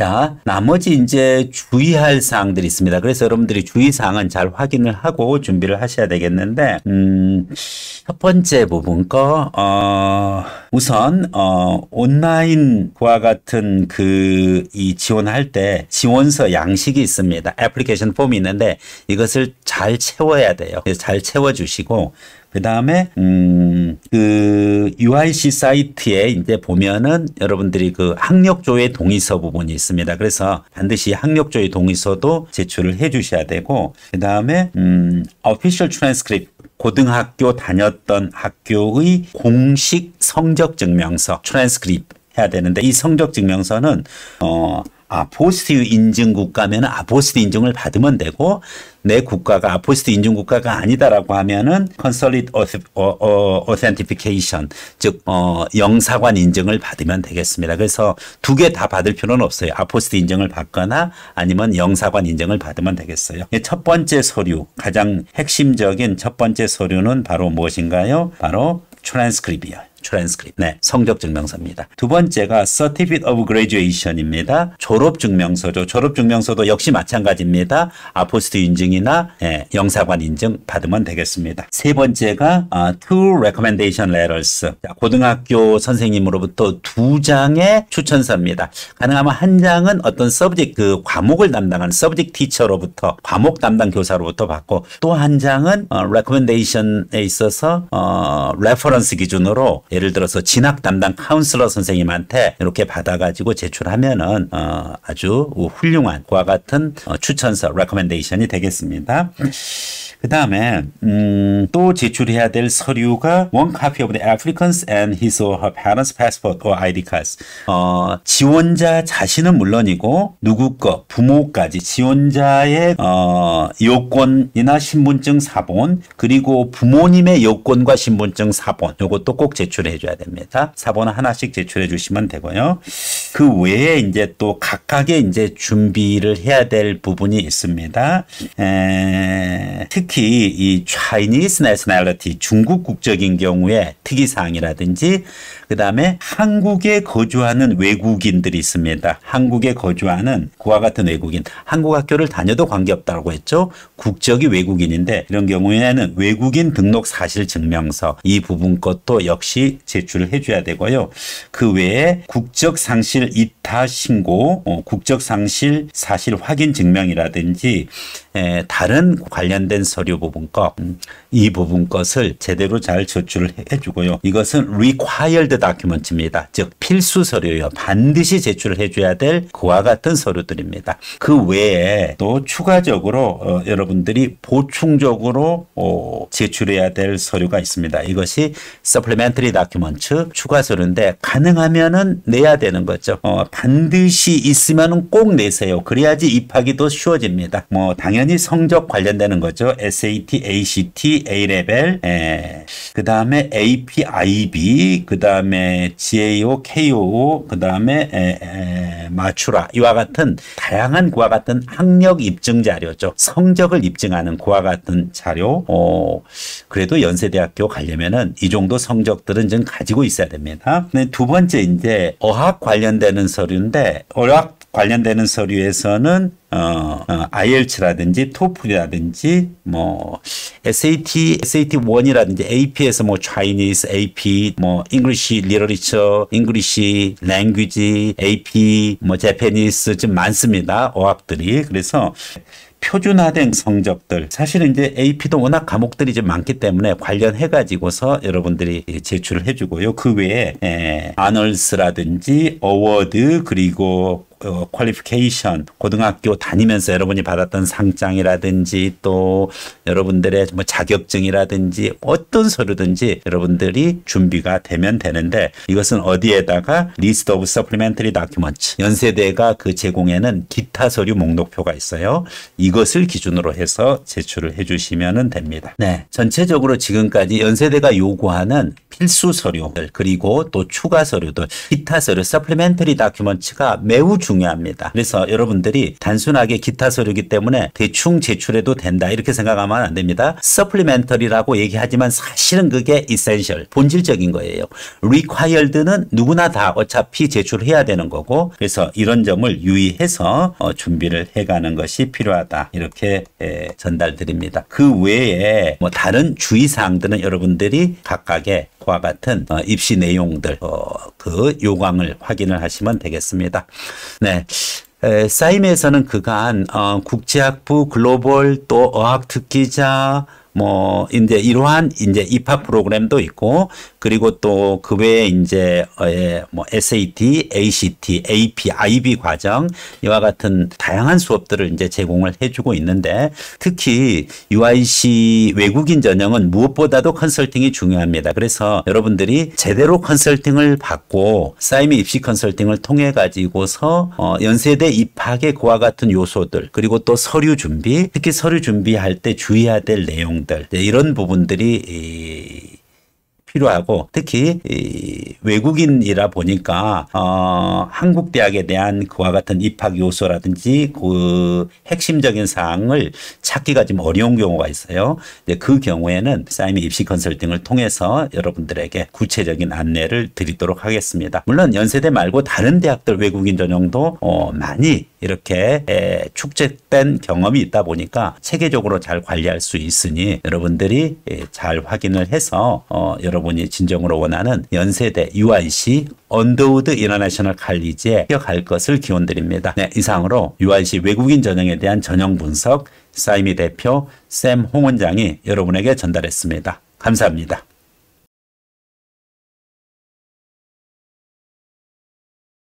자, 나머지 이제 주의할 사항들이 있습니다. 그래서 여러분들이 주의 사항은 잘 확인을 하고 준비를 하셔야 되겠는데, 음, 첫 번째 부분 거, 어, 우선, 어, 온라인 과 같은 그 이 지원할 때 지원서 양식이 있습니다. 애플리케이션 폼이 있는데 이것을 잘 채워야 돼요. 그래서 잘 채워주시고, 그다음에 음그 UIC 사이트에 이제 보면은 여러분들이 그 학력조회 동의서 부분이 있습니다. 그래서 반드시 학력조회 동의서도 제출을 해 주셔야 되고 그다음에 음 어피셜 트랜스크립 고등학교 다녔던 학교의 공식 성적 증명서 트랜스크립 해야 되는데 이 성적 증명서는 어 아, 포스트브 인증 국가면 아포스트 인증을 받으면 되고 내 국가가 아포스트 인증 국가가 아니다라고 하면은 컨설릿 어센티피케이션 어, 즉 어, 영사관 인증을 받으면 되겠습니다. 그래서 두 개 다 받을 필요는 없어요. 아포스트 인증을 받거나 아니면 영사관 인증을 받으면 되겠어요. 예, 첫 번째 서류 가장 핵심적인 첫 번째 서류는 바로 무엇인가요? 바로 트랜스크립이요. 에 트랜스크 s 네, 성적 증명서입니다. 두 번째가 certificate of graduation입니다. 졸업 증명서죠. 졸업 증명서도 역시 마찬가지입니다. 아포스트 인증이나 예, 영사관 인증 받으면 되겠습니다. 세 번째가 아, two recommendation letters. 고등학교 선생님으로부터 두 장의 추천서입니다. 가능하면 한 장은 어떤 서브젝트 그 과목을 담당하는 서브젝트 티처로부터 과목 담당 교사로부터 받고 또 한 장은 어, recommendation에 있어서 어, 레퍼런스 기준으로 예를 들어서 진학 담당 카운슬러 선생님한테 이렇게 받아가지고 제출하면은 어 아주 훌륭한 그와 같은 어 추천서 레코멘데이션이 되겠습니다. 그 다음에 음, 또 제출해야 될 서류가 one copy of the applicants and his or her parents' passport or ID cards. 어, 지원자 자신은 물론이고 누구 거 부모까지 지원자의 어, 요건이나 신분증 사본 그리고 부모님의 요건과 신분증 사본 요것도 꼭 제출. 제출해 줘야 됩니다. 사본 하나씩 제출해 주시면 되고요. 그 외에 이제 또 각각의 이제 준비를 해야 될 부분이 있습니다. 에, 특히 이 Chinese nationality 중국 국적인 경우에 특이사항이라든지 그 다음에 한국에 거주하는 외국인들이 있습니다. 한국에 거주하는 그와 같은 외국인, 한국 학교를 다녀도 관계없다고 했죠. 국적이 외국인인데 이런 경우에는 외국인 등록 사실 증명서 이 부분 것도 역시 제출을 해줘야 되고요. 그 외에 국적 상실 이타 신고, 어, 국적 상실 사실 확인 증명이라든지 에, 다른 관련된 서류 부분 것, 음, 이 부분 것을 제대로 잘 제출을 해주고요. 이것은 required 다큐먼트입니다. 즉 필수 서류요. 반드시 제출을 해줘야 될 그와 같은 서류들입니다. 그 외에 또 추가적으로 어, 여러분들이 보충적으로 어, 제출해야 될 서류가 있습니다. 이것이 서플리멘 l 리 m 큐먼 t 추가 서류인데 가능하면은 내야 되는 거죠. 어, 반드시 있으면은 꼭 내세요. 그래야지 입학이더 쉬워집니다. 뭐 당연히 성적 관련되는 거죠. SAT, ACT, A 레벨, 예. 그 다음에 APIB, 그 다음에 그다음에 GAO, KOO, 그다음에 마추라 이와 같은 다양한 그와 같은 학력 입증 자료죠. 성적을 입증하는 그와 같은 자료. 어, 그래도 연세대학교 가려면은 이 정도 성적들은 좀 가지고 있어야 됩니다. 두 번째 이제 어학 관련되는 서류인데 어학 관련되는 서류에서는 어, 어, IELTS라든지 토플이라든지 뭐 SAT, SAT1이라든지 AP에서 뭐 Chinese, AP, 뭐 English Literature, English Language, AP, 뭐 Japanese 좀 많습니다. 어학들이. 그래서 표준화된 성적들 사실은 이제 AP도 워낙 과목들이 좀 많기 때문에 관련해 가지고서 여러분들이 제출을 해주고요 그 외에 에 아널스라든지 어워드 그리고 어, 퀄리피케이션 고등학교 다니면서 여러분이 받았던 상장이라든지 또 여러분들의 뭐 자격증이라든지 어떤 서류든지 여러분들이 준비가 되면 되는데 이것은 어디에다가 리스트 오브 서플리멘터리 다큐먼츠 연세대가 그 제공에는 기타 서류 목록표가 있어요. 이것을 기준으로 해서 제출을 해 주시면 됩니다. 네. 전체적으로 지금까지 연세대가 요구하는 필수 서류들 그리고 또 추가 서류들 기타 서류 서플멘터리다큐먼츠가 매우 중요합니다. 그래서 여러분들이 단순하게 기타 서류기 이 때문에 대충 제출해도 된다 이렇게 생각하면 안 됩니다. 서플멘터리라고 얘기하지만 사실은 그게 이센셜 본질적인 거예요. 리콰이얼드는 누구나 다 어차피 제출해야 되는 거고 그래서 이런 점을 유의해서 어, 준비를 해가는 것이 필요하다 이렇게 전달드립니다. 그 외에 뭐 다른 주의사항들은 여러분들이 각각의 과 같은 어, 입시 내용들 어, 그 요강을 확인을 하시면 되겠습니다. 네. 사임에서는 그간 어, 국제학부 글로벌 또 어학 특기자 뭐 이제 이러한 이제 입학 프로그램도 있고 그리고 또 그 외에 이제 어, 예, 뭐 SAT, ACT, AP, IB 과정 이와 같은 다양한 수업들을 이제 제공을 해주고 있는데 특히 UIC 외국인 전형은 무엇보다도 컨설팅이 중요합니다. 그래서 여러분들이 제대로 컨설팅을 받고 사이미 입시 컨설팅을 통해 가지고서 어, 연세대 입학의 그와 같은 요소들 그리고 또 서류 준비 특히 서류 준비할 때 주의해야 될 내용들 네, 이런 부분들이 필요하고 특히 이 외국인이라 보니까 어 한국 대학에 대한 그와 같은 입학 요소라든지 그 핵심적인 사항을 찾기가 좀 어려운 경우가 있어요. 이제 그 경우에는 사이미 입시 컨설팅을 통해서 여러분들에게 구체적인 안내를 드리도록 하겠습니다. 물론 연세대 말고 다른 대학들 외국인 전형도 어 많이 이렇게 축적된 경험이 있다 보니까 체계적으로 잘 관리할 수 있으니 여러분들이 잘 확인을 해서 어여러 여러분이 진정으로 원하는 연세대 UIC 언더우드 인터내셔널 칼리지에 기억할 것을 기원드립니다. 네, 이상으로 UIC 외국인 전형에 대한 전형 분석 사이미 대표 샘 홍원장이 여러분에게 전달했습니다. 감사합니다.